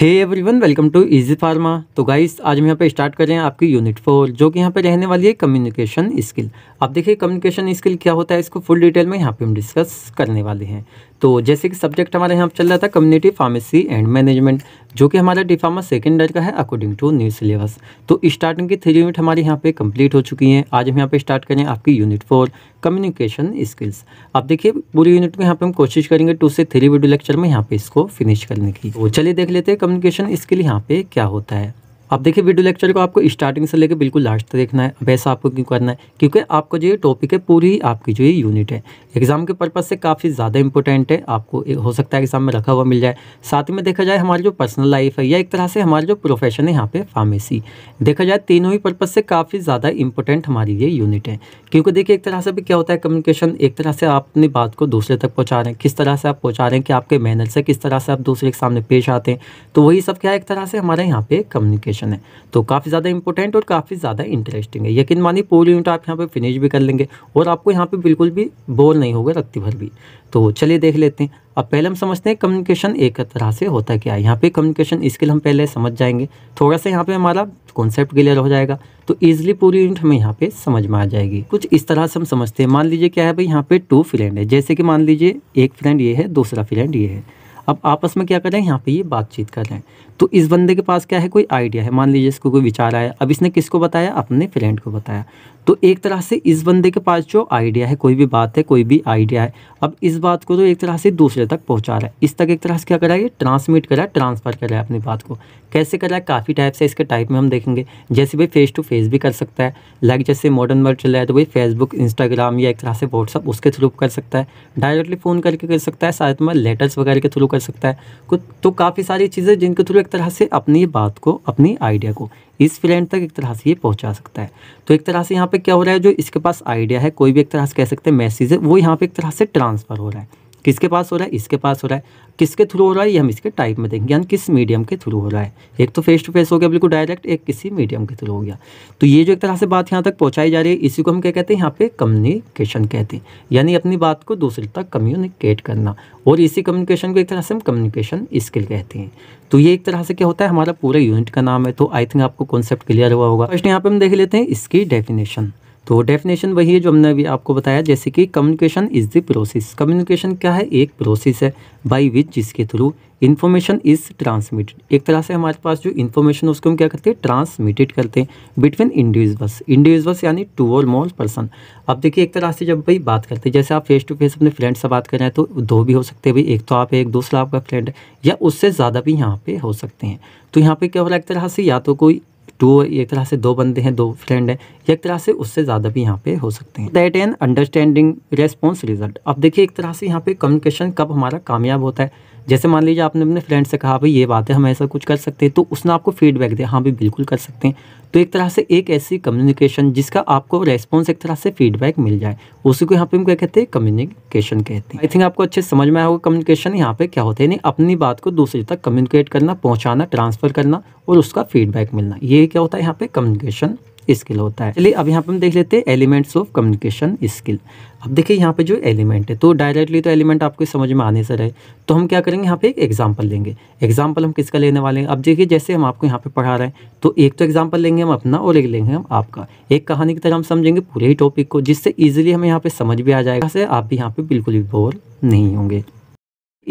hey everyone welcome to Easy Pharma तो guys आज हम यहाँ पे स्टार्ट कर रहे हैं आपकी यूनिट फोर जो कि यहाँ पे रहने वाली है कम्युनिकेशन स्किल आप देखिए कम्युनिकेशन स्किल क्या होता है इसको फुल डिटेल में यहाँ पे हम डिस्कस करने वाले हैं तो जैसे कि सब्जेक्ट हमारे यहाँ चल रहा था कम्युनिटी फार्मेसी एंड मैनेजमेंट जो कि हमारा डिफार्मा सेकेंड ईयर का है अकॉर्डिंग टू न्यू सिलेबस तो स्टार्टिंग की थ्री यूनिट हमारे यहाँ पे कंप्लीट हो चुकी हैं आज हम यहाँ पे स्टार्ट करें आपकी यूनिट फोर कम्युनिकेशन स्किल्स आप देखिए पूरी यूनिट में यहाँ पे हम कोशिश करेंगे टू से थ्री वीडियो लेक्चर में यहाँ पे इसको फिनिश करने की तो चलिए देख लेते हैं कम्युनिकेशन स्किल यहाँ पे क्या होता है आप देखिए वीडियो लेक्चर को आपको स्टार्टिंग से लेकर बिल्कुल लास्ट तक देखना है वैसा आपको क्यों करना है क्योंकि आपको जो ये टॉपिक है पूरी आपकी जो ये यूनिट है एग्जाम के पर्पज़ से काफ़ी ज़्यादा इंपॉर्टेंट है आपको हो सकता है एग्जाम में रखा हुआ मिल जाए साथ में देखा जाए हमारी जो पर्सनल लाइफ है या एक तरह से हमारा जो प्रोफेशन है यहाँ पे फार्मेसी देखा जाए तीनों ही पर्पज़ से काफ़ी ज़्यादा इंपॉर्टेंट हमारी ये यूनिट है क्योंकि देखिए एक तरह से भी क्या होता है कम्युनिकेशन एक तरह से आप अपनी बात को दूसरे तक पहुँचा रहे हैं किस तरह से आप पहुँचा रहे हैं कि आपके मैनर से किस तरह से आप दूसरे के सामने पेश आते हैं तो वही सब क्या है एक तरह से हमारे यहाँ पे कम्युनिकेशन क्वेश्चन है तो काफ़ी ज़्यादा इंपॉर्टेंट और काफ़ी ज़्यादा इंटरेस्टिंग है यकीन मानिए पूरी यूनिट आप यहाँ पर फिनिश भी कर लेंगे और आपको यहाँ पर बिल्कुल भी बोर नहीं होगा रत्ती भर भी तो चलिए देख लेते हैं अब पहले हम समझते हैं कम्युनिकेशन एक तरह से होता क्या है यहाँ पे कम्युनिकेशन स्किल हम पहले समझ जाएंगे थोड़ा सा यहाँ पे हमारा कॉन्सेप्ट क्लियर हो जाएगा तो ईजिली पूरी यूनिट हमें यहाँ पे समझ में आ जाएगी कुछ इस तरह से हम समझते हैं मान लीजिए क्या है भाई यहाँ पे टू फ्रेंड है जैसे कि मान लीजिए एक फ्रेंड ये है दूसरा फ्रेंड ये है अब आपस में क्या कर रहे हैं यहाँ पे ये बातचीत कर रहे हैं तो इस बंदे के पास क्या है कोई आइडिया है मान लीजिए इसको कोई विचार आया अब इसने किसको बताया अपने फ्रेंड को बताया तो एक तरह से इस बंदे के पास जो आइडिया है कोई भी बात है कोई भी आइडिया है अब इस बात को तो एक तरह से दूसरे तक पहुंचा रहा है इस तक एक तरह से क्या करा रहा ट्रांसमिट कराए है ट्रांसफ़र कराए है अपनी बात को कैसे करा है काफ़ी टाइप से इसके टाइप में हम देखेंगे जैसे भाई फेस टू फेस भी कर सकता है लाइक जैसे मॉडर्न वर्ल्ड चल रहा है तो भाई फेसबुक इंस्टाग्राम या एक तरह से व्हाट्सअप उसके थ्रू कर सकता है डायरेक्टली फ़ोन करके कर सकता है साथ में लेटर्स वगैरह के थ्रू कर सकता है तो काफ़ी सारी चीज़ें जिनके थ्रू एक तरह से अपनी बात को अपनी आइडिया को इस फ्रेंड तक एक तरह से ये पहुंचा सकता है तो एक तरह से यहाँ पे क्या हो रहा है जो इसके पास आइडिया है कोई भी एक तरह से कह सकते हैं मैसेज है वो यहाँ पे एक तरह से ट्रांसफ़र हो रहा है किसके पास हो रहा है इसके पास हो रहा है किसके थ्रू हो रहा है ये हम इसके टाइप में देंगे यानी किस मीडियम के थ्रू हो रहा है एक तो फेस टू फेस हो गया बिल्कुल डायरेक्ट एक किसी मीडियम के थ्रू हो गया तो ये जो एक तरह से बात यहाँ तक पहुँचाई जा रही है इसी को हम क्या कहते हैं यहाँ पे कम्युनिकेशन कहते हैं यानी अपनी बात को दूसरे तक कम्युनिकेट करना और इसी कम्युनिकेशन को एक तरह से हम कम्युनिकेशन स्किल कहते हैं तो ये एक तरह से क्या होता है हमारा पूरा यूनिट का नाम है तो आई थिंक आपको कॉन्सेप्ट क्लियर हुआ होगा फर्स्ट यहाँ पर हम देख लेते हैं इसकी डेफिनेशन तो डेफिनेशन वही है जो हमने अभी आपको बताया जैसे कि communication is the process communication क्या है एक प्रोसेस है बाई विच जिसके थ्रू इन्फॉर्मेशन इज़ ट्रांसमिटेड एक तरह से हमारे पास जो इन्फॉर्मेशन है उसको हम क्या करते हैं ट्रांसमिटेड करते हैं बिटवीन इंडिविजुअल्स इंडिविजुअल्स यानी टू और मोर पर्सन अब देखिए एक तरह से जब भाई बात करते हैं जैसे आप फेस टू फेस अपने फ्रेंड से बात कर रहे हैं तो दो भी हो सकते हैं भाई एक तो आप एक दूसरा आपका फ्रेंड है या उससे ज़्यादा भी यहाँ पे हो सकते हैं तो यहाँ पे क्या हो रहा है एक तरह से या तो कोई टू एक तरह से दो बंदे हैं दो फ्रेंड हैं एक तरह से उससे ज़्यादा भी यहाँ पे हो सकते हैं that an understanding response result अब देखिए एक तरह से यहाँ पे कम्युनिकेशन कब हमारा कामयाब होता है जैसे मान लीजिए आपने अपने फ्रेंड से कहा भाई ये बात है हम ऐसा कुछ कर सकते हैं तो उसने आपको फीडबैक दिया हाँ भाई बिल्कुल कर सकते हैं तो एक तरह से एक ऐसी कम्युनिकेशन जिसका आपको रेस्पॉन्स एक तरह से फीडबैक मिल जाए उसी को यहाँ पे हम क्या कहते हैं कम्युनिकेशन कहते हैं आई थिंक आपको अच्छे समझ में आया होगा कम्युनिकेशन यहाँ पे क्या होता है यानी अपनी बात को दूसरे तक कम्युनिकेट करना पहुँचाना ट्रांसफर करना और उसका फीडबैक मिलना ये क्या होता है यहाँ पे कम्युनिकेशन स्किल होता है चलिए अब यहाँ पर हम देख लेते हैं एलिमेंट्स ऑफ कम्युनिकेशन स्किल अब देखिए यहाँ पे जो एलिमेंट है तो डायरेक्टली तो एलिमेंट आपको समझ में आने से रहे तो हम क्या करेंगे यहाँ पे एक एग्जांपल लेंगे एग्जांपल हम किसका लेने वाले हैं अब देखिए जैसे हम आपको यहाँ पे पढ़ा रहे हैं तो एक तो एग्जाम्पल लेंगे हम अपना और एक लेंगे हम आपका एक कहानी की तरह हम समझेंगे पूरे ही टॉपिक को जिससे ईजिली हमें यहाँ पे समझ भी आ जाएगा से आप भी यहाँ पे बिल्कुल भी बोर नहीं होंगे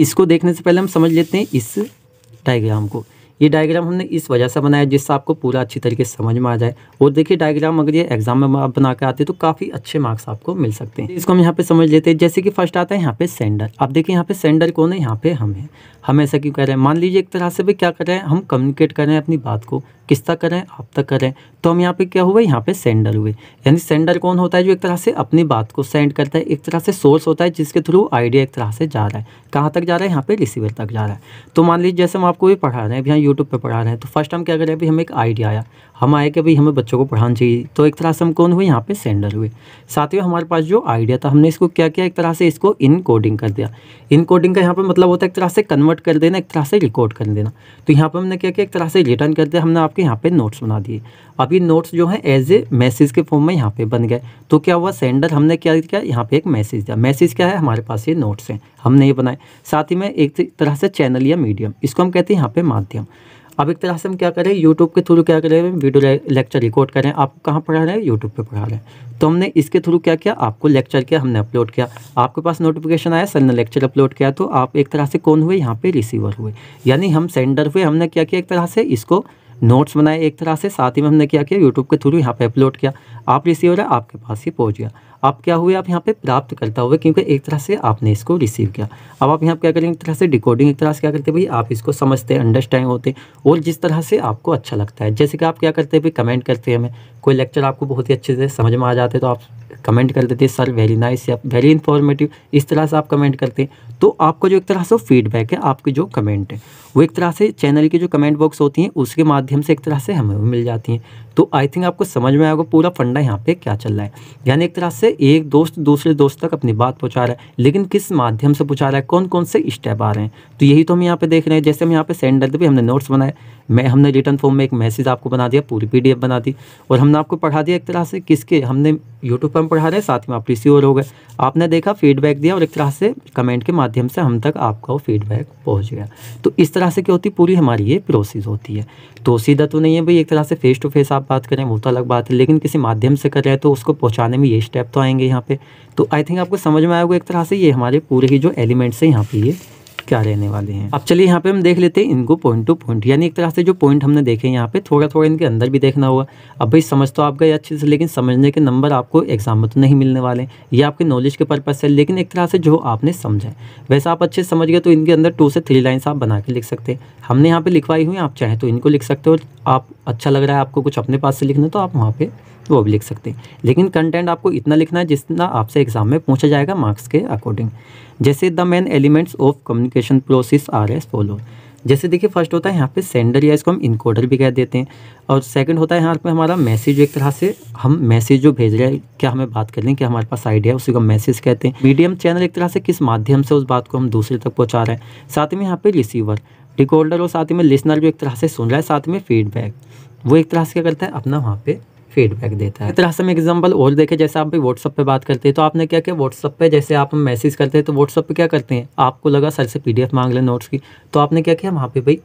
इसको देखने से पहले हम समझ लेते हैं इस डायग्राम को ये डायग्राम हमने इस वजह से बनाया जिससे आपको पूरा अच्छी तरीके से समझ में आ जाए और देखिए डायग्राम अगर ये एग्जाम में आप बना के आते तो काफ़ी अच्छे मार्क्स आपको मिल सकते हैं इसको हम यहाँ पे समझ लेते हैं जैसे कि फर्स्ट आता है यहाँ पे सेंडर आप देखिए यहाँ पे सेंडर कौन है यहाँ पे हम हैं हम ऐसा क्यों कर रहे हैं मान लीजिए एक तरह से भी क्या कर रहे हैं हम कम्युनिकेट कर रहे हैं अपनी बात को किस तक करें आप तक करें तो हम यहाँ पे क्या हुआ यहाँ पे सेंडर हुए यानी सेंडर कौन होता है जो एक तरह से अपनी बात को सेंड करता है एक तरह से सोर्स होता है जिसके थ्रू आइडिया एक तरह से जा रहा है कहाँ तक जा रहा है यहाँ पे रिसीवर तक जा रहा है तो मान लीजिए जैसे हम आपको भी पढ़ा रहे हैं अभी यहाँ यूट्यूब पर पढ़ा रहे हैं तो फर्स्ट हम क्या करें अभी हमें एक आइडिया आया हम आए कि भाई हमें बच्चों को पढ़ाना चाहिए तो एक तरह से हम कौन हुए यहाँ पे सेंडर हुए साथ ही हमारे पास जो आइडिया था हमने इसको क्या किया एक तरह से इसको इन कोडिंग कर दिया इन कोडिंग का यहाँ पर मतलब होता है एक तरह से कन्वर्ट कर देना एक तरह से रिकॉर्ड कर देना तो यहाँ पर हमने क्या किया एक तरह से रिटर्न कर दिया हमने आपके यहाँ पे नोट्स बना दिए अब ये नोट्स जो है एज ए मैसेज के फॉर्म में यहाँ पे बन गए तो क्या हुआ सेंडर हमने क्या किया यहाँ पे एक मैसेज दिया मैसेज क्या है हमारे पास ये नोट्स हैं हमने ये बनाए साथ ही में एक तरह से चैनल या मीडियम इसको हम कहते हैं यहाँ पे माध्यम अब एक तरह से हम क्या करें यूट्यूब के थ्रू क्या करें वीडियो लेक्चर रिकॉर्ड करें आप कहाँ पढ़ा रहे हैं यूट्यूब पर पढ़ा रहे हैं तो हमने इसके थ्रू क्या किया आपको लेक्चर किया हमने अपलोड किया आपके पास नोटिफिकेशन आया सर ने लेक्चर अपलोड किया तो आप एक तरह से कौन हुए यहाँ पर रिसीवर हुए यानी हम सेंडर हुए हमने क्या किया एक तरह से इसको नोट्स बनाए एक तरह से साथ ही में हमने क्या किया यूट्यूब के थ्रू यहाँ पे अपलोड किया आप रिसीव हो रहा आपके पास ही पहुँच गया आप क्या हुए आप यहाँ पे प्राप्त करता हुए क्योंकि एक तरह से आपने इसको रिसीव किया अब आप यहाँ क्या करेंगे एक तरह से डिकोडिंग एक तरह से क्या करते भाई आप इसको समझते हैं अंडरस्टैंड होते और जिस तरह से आपको अच्छा लगता है जैसे कि आप क्या करते हैं भाई कमेंट करते हैं हमें कोई लेक्चर आपको बहुत ही अच्छे से समझ में आ जाते तो आप कमेंट कर देते हैं सर वेरी नाइस या वेरी इन्फॉर्मेटिव इस तरह से आप कमेंट करते हैं तो आपका जो एक तरह से फीडबैक है आपकी जो कमेंट है वो एक तरह से चैनल की जो कमेंट बॉक्स होती हैं उसके माध्यम से एक तरह से हमें मिल जाती हैं तो आई थिंक आपको समझ में आएगा पूरा फंडा यहाँ पे क्या चल रहा है यानी एक तरह से एक दोस्त दूसरे दोस्त तक अपनी बात पहुँचा रहा है लेकिन किस माध्यम से पहुँचा रहा है कौन कौन से स्टेप आ रहे हैं तो यही तो हम यहाँ पे देख रहे हैं जैसे हम यहाँ पे सेंडर पर हमने नोट्स बनाए मैं हमने रिटर्न फॉर्म में एक मैसेज आपको बना दिया पूरी पीडीएफ बना दी और हमने आपको पढ़ा दिया एक तरह से किसके हमने यूट्यूब पर हम पढ़ा रहे साथ में आप रिसीवर हो गए आपने देखा फीडबैक दिया और एक तरह से कमेंट के माध्यम से हम तक आपका वो फीडबैक पहुँच गया तो इस तरह से क्या होती पूरी हमारी ये प्रोसेस होती है तो सीधा तो नहीं है भाई एक तरह से फेस टू फेस आप बात करें वो तो अलग बात है लेकिन किसी माध्यम से कर रहे हैं तो उसको पहुँचाने में ये स्टेप तो आएंगे यहाँ पर तो आई थिंक आपको समझ में आएगा एक तरह से ये हमारे पूरे ही जो एलिमेंट्स हैं यहाँ पर ये क्या रहने वाले हैं अब चलिए यहाँ पे हम देख लेते हैं इनको पॉइंट टू पॉइंट यानी एक तरह से जो पॉइंट हमने देखे यहाँ पे थोड़ा थोड़ा इनके अंदर भी देखना होगा अब भाई समझ तो आप गए अच्छे से लेकिन समझने के नंबर आपको एग्जाम में तो नहीं मिलने वाले ये आपके नॉलेज के पर्पज से लेकिन एक तरह से जो आपने समझा वैसे आप अच्छे समझ गए तो इनके अंदर टू से थ्री लाइन्स आप बना के लिख सकते हैं हमने यहाँ पे लिखवाई हुई आप चाहें तो इनको लिख सकते हो आप अच्छा लग रहा है आपको कुछ अपने पास से लिखना तो आप वहाँ पर तो वो भी लिख सकते हैं लेकिन कंटेंट आपको इतना लिखना है जितना आपसे एग्जाम में पूछा जाएगा मार्क्स के अकॉर्डिंग जैसे the main elements of communication process are as follow जैसे देखिए फर्स्ट होता है यहाँ पे सेंडर या इसको हम इनकोडर भी कह देते हैं और सेकंड होता है यहाँ पे हमारा मैसेज एक तरह से हम मैसेज जो भेज रहे हैं क्या हमें बात कर लें क्या कि हमारे पास आइडिया है उसी को मैसेज कहते हैं मीडियम चैनल एक तरह से किस माध्यम से उस बात को हम दूसरे तक पहुँचा रहे हैं साथ में यहाँ पर रिसीवर रिकॉर्डर और साथ में लिसनर भी एक तरह से सुन रहा है साथ में फीडबैक वो एक तरह से क्या करता है अपना वहाँ पर फीडबैक देता है तरह से हम एग्जाम्पल और देखें जैसे आप भी व्हाट्सअप पे बात करते हैं तो आपने क्या किया व्हाट्सअप पे जैसे आप मैसेज करते हैं तो व्हाट्सअप पे क्या करते हैं आपको लगा सर से पीडीएफ मांग लें नोट्स की तो आपने क्या किया वहाँ पे भाई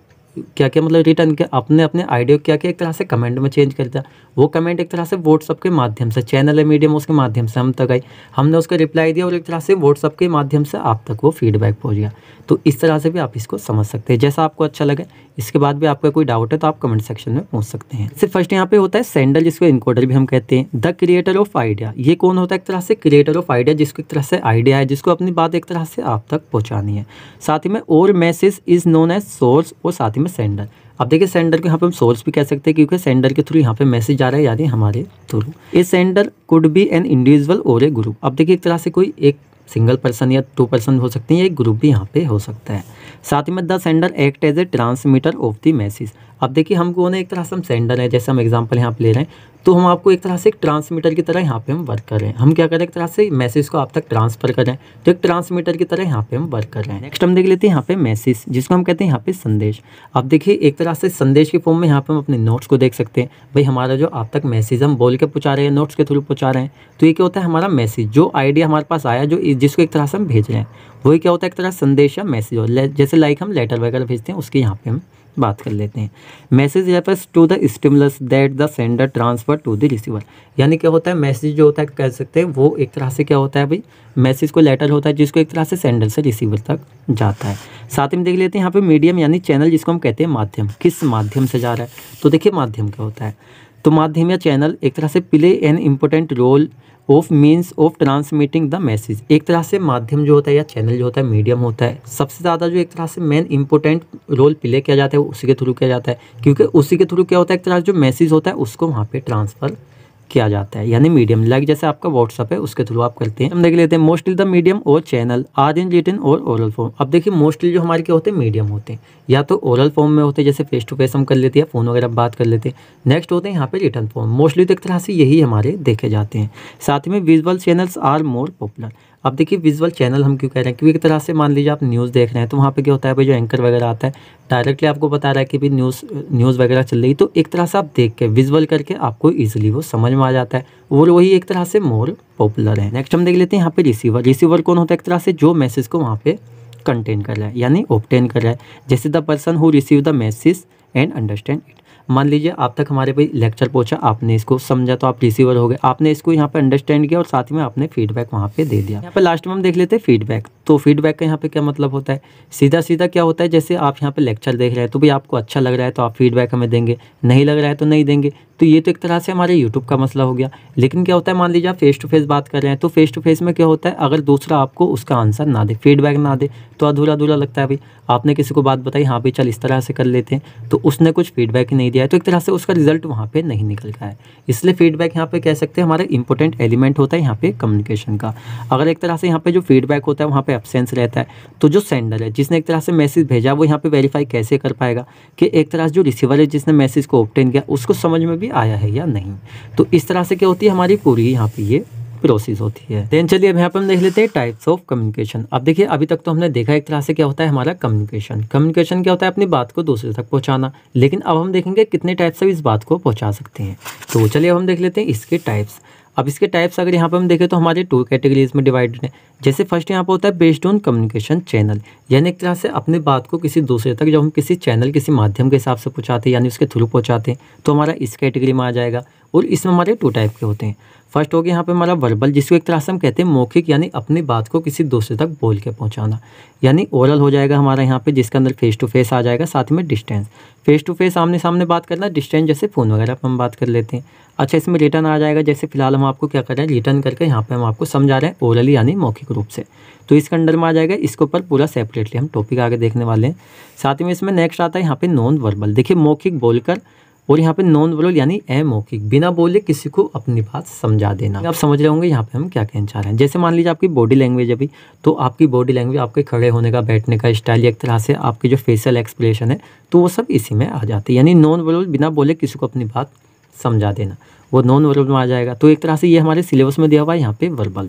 क्या क्या मतलब रिटर्न किया अपने अपने आइडियो क्या किया एक तरह से कमेंट में चेंज कर दिया वो कमेंट एक तरह से व्हाट्सअप के माध्यम से चैनल है मीडियम उसके माध्यम से हम तक आई हमने उसका रिप्लाई दिया और एक तरह से व्हाट्सअप के माध्यम से आप तक वो फीडबैक पहुँच गया तो इस तरह से भी आप इसको समझ सकते हैं जैसा आपको अच्छा लगे इसके बाद भी आपका कोई डाउट है तो आप कमेंट सेक्शन में पूछ सकते हैं सिर्फ फर्स्ट यहाँ पे होता है सैंडल जिसको इनकोडर भी हम कहते हैं द क्रिएटर ऑफ आइडिया ये कौन होता है एक तरह से क्रिएटर ऑफ आइडिया जिसको एक तरह से आइडिया है जिसको अपनी बात एक तरह से आप तक पहुँचानी है साथ ही में और message is known as source और साथ ही में सेंडर अब देखिए सेंडर को यहाँ पे हम सोर्स भी कह सकते हैं क्योंकि सेंडर के थ्रू यहाँ पे मैसेज आ रहा है यानी हमारे through a sender could be an individual और ए ग्रुप अब देखिए एक तरह से कोई एक सिंगल पर्सन या टू पर्सन हो सकती हैं एक ग्रुप भी यहाँ पे हो सकता है साथ ही में the sender act as a transmitter of the message अब देखिए हमको ना एक तरह से हम सेंडर है जैसे हम एग्जाम्पल यहाँ पे ले रहे हैं तो हम आपको एक तरह से एक ट्रांसमीटर की तरह यहाँ पे हम वर्क कर रहे हैं हम क्या कर रहे हैं एक तरह से मैसेज को आप तक ट्रांसफर कर रहे हैं तो एक ट्रांसमीटर की तरह यहाँ पे हम वर्क कर रहे हैं नेक्स्ट हम देख लेते हैं यहाँ पे मैसेज जिसको हम कहते हैं यहाँ पे संदेश आप देखिए एक तरह से संदेश के फॉर्म में यहाँ पे हम अपने नोट्स को देख सकते हैं भाई हमारा जो आप तक मैसेज हम बोल के पहुँचा रहे हैं नोट्स के थ्रू पहुँचा रहे हैं तो ये क्या होता है हमारा मैसेज जो आइडिया हमारे पास आया जो जिसको एक तरह से हम भेज रहे हैं वही क्या होता है एक तरह संदेश या मैसेज जैसे लाइक हम लेटर वगैरह भेजते हैं उसके यहाँ पे हम बात कर लेते हैं message refers to the stimulus that the sender transfer to the receiver यानी क्या होता है मैसेज जो होता है कह सकते हैं वो एक तरह से क्या होता है भाई मैसेज को लेटर होता है जिसको एक तरह से सेंडर से रिसीवर तक जाता है साथ ही में देख लेते हैं यहाँ पे मीडियम यानी चैनल जिसको हम कहते हैं माध्यम किस माध्यम से जा रहा है तो देखिए माध्यम क्या होता है तो माध्यम या चैनल एक तरह से play an important role of means of transmitting the message एक तरह से माध्यम जो होता है या चैनल जो होता है मीडियम होता है सबसे ज़्यादा जो एक तरह से मेन इंपॉर्टेंट रोल प्ले किया जाता है वो उसी के थ्रू किया जाता है क्योंकि उसी के थ्रू क्या होता है एक तरह जो मैसेज होता है उसको वहाँ पर ट्रांसफ़र किया जाता है यानी मीडियम लाइक जैसे आपका व्हाट्सअप है उसके थ्रू आप करते हैं हम देख लेते हैं मोस्टली द मीडियम और चैनल आर इन रिटर्न और ओरल फॉर्म अब देखिए मोस्टली जो हमारे क्या होते हैं मीडियम होते हैं या तो ओरल फॉर्म में होते हैं जैसे फेस टू फेस हम कर लेते हैं फ़ोन वगैरह बात कर लेते हैं नेक्स्ट होते हैं यहाँ पर रिटर्न फॉर्म मोस्टली तो एक तरह से यही हमारे देखे जाते हैं साथ में visual channels are more popular अब देखिए विजुअल चैनल हम क्यों कह रहे हैं क्योंकि एक तरह से मान लीजिए आप न्यूज़ देख रहे हैं तो वहाँ पे क्या होता है भाई जो एंकर वगैरह आता है डायरेक्टली आपको बता रहा है कि भी न्यूज़ न्यूज़ वगैरह चल रही तो एक तरह से आप देख के विजुअल करके आपको ईजिली वो समझ में आ जाता है और वही एक तरह से मोर पॉपुलर है नेक्स्ट हम देख लेते हैं यहाँ पर रिसीवर रिसीवर कौन होता है एक तरह से जो मैसेज को वहाँ पर कंटेन कर रहा है यानी ओपटेन कर रहा है जैसे the person who receive the message and understand it मान लीजिए आप तक हमारे भाई लेक्चर पहुंचा आपने इसको समझा तो आप रिसीवर हो गए आपने इसको यहाँ पे अंडरस्टैंड किया और साथ में आपने फीडबैक वहाँ पे दे दिया यहाँ पे लास्ट में हम देख लेते हैं फीडबैक तो फीडबैक का यहाँ पे क्या मतलब होता है सीधा सीधा क्या होता है जैसे आप यहाँ पे लेक्चर देख रहे हैं तो भाई आपको अच्छा लग रहा है तो आप फीडबैक हमें देंगे नहीं लग रहा है तो नहीं देंगे तो ये तो एक तरह से हमारे यूट्यूब का मसला हो गया लेकिन क्या होता है मान लीजिए आप फेस टू फेस बात कर रहे हैं तो फेस टू फेस में क्या होता है अगर दूसरा आपको उसका आंसर ना दे फीडबैक ना दे तो अधूरा अधूरा लगता है भाई आपने किसी को बात बताई हाँ भाई चल इस तरह से कर लेते हैं तो उसने कुछ फीडबैक नहीं दिया है तो एक तरह से उसका रिजल्ट वहाँ पर नहीं निकल रहा है इसलिए फीडबैक यहाँ पर कह सकते हैं हमारा इंपॉर्टेंट एलिमेंट होता है यहाँ पर कम्युनिकेशन का अगर एक तरह से यहाँ पर जो फीडबैक होता है वहाँ पर एबसेंस रहता है तो जो सेंडर है जिसने एक तरह से मैसेज भेजा वो यहाँ पर वेरीफाई कैसे कर पाएगा कि एक तरह से जो रिसीवर है जिसने मैसेज को ऑप्टेन किया उसको समझ में भी भी आया है या नहीं तो इस तरह से क्या होती है हमारी पूरी यहाँ पे ये प्रोसेस होती है देन चलिए अब यहाँ पर हम देख लेते हैं टाइप्स ऑफ कम्युनिकेशन अब देखिए अभी तक तो हमने देखा एक तरह से क्या होता है हमारा कम्युनिकेशन कम्युनिकेशन क्या होता है अपनी बात को दूसरे तक पहुँचाना लेकिन अब हम देखेंगे कितने टाइप्स से इस बात को पहुँचा सकते हैं तो चलिए अब हम देख लेते हैं इसके टाइप्स अब इसके टाइप्स अगर यहाँ पर हम देखें तो हमारे टू कैटेगरीज में डिवाइडेड है जैसे फर्स्ट यहाँ पर होता है बेस्ड ऑन कम्युनिकेशन चैनल यानी एक तरह से अपने बात को किसी दूसरे तक जब हम किसी चैनल किसी माध्यम के हिसाब से पहुँचाते हैं यानी उसके थ्रू पहुँचाते हैं तो हमारा इस कैटेगरी में आ जाएगा और इसमें हमारे टू टाइप के होते हैं फर्स्ट हो गया यहाँ पे हमारा वर्बल जिसको एक तरह से हम कहते हैं मौखिक यानी अपनी बात को किसी दूसरे तक बोल के पहुँचाना यानी ओरल हो जाएगा हमारा यहाँ पे जिसके अंदर फेस टू फेस आ जाएगा साथ में डिस्टेंस फेस टू फेस आमने सामने बात करना डिस्टेंस जैसे फ़ोन वगैरह पर हम बात कर लेते हैं अच्छा इसमें रिटर्न आ जाएगा जैसे फिलहाल हम आपको क्या कर रहे हैं रिटर्न करके यहाँ पर हम आपको समझा रहे हैं ओरल यानी मौखिक रूप से तो इसके अंडर में आ जाएगा इसके ऊपर पूरा सेपरेटली हम टॉपिक आगे देखने वाले हैं साथ में इसमें नेक्स्ट आता है यहाँ पर नॉन वर्बल देखिए मौखिक बोलकर और यहाँ पे नॉन वोलल यानी अमौखिक बिना बोले किसी को अपनी बात समझा देना आप समझ रहे होंगे यहाँ पे हम क्या कहना चाह रहे हैं जैसे मान लीजिए आपकी बॉडी लैंग्वेज अभी तो आपकी बॉडी लैंग्वेज आपके खड़े होने का बैठने का स्टाइल एक तरह से आपके जो फेशियल एक्सप्रेशन है तो वो सब इसी में आ जाती है यानी नॉन वोलल बिना बोले किसी को अपनी बात समझा देना वो नॉन वर्बल में आ जाएगा तो एक तरह से ये हमारे सिलेबस में दिया हुआ है यहाँ पे वर्बल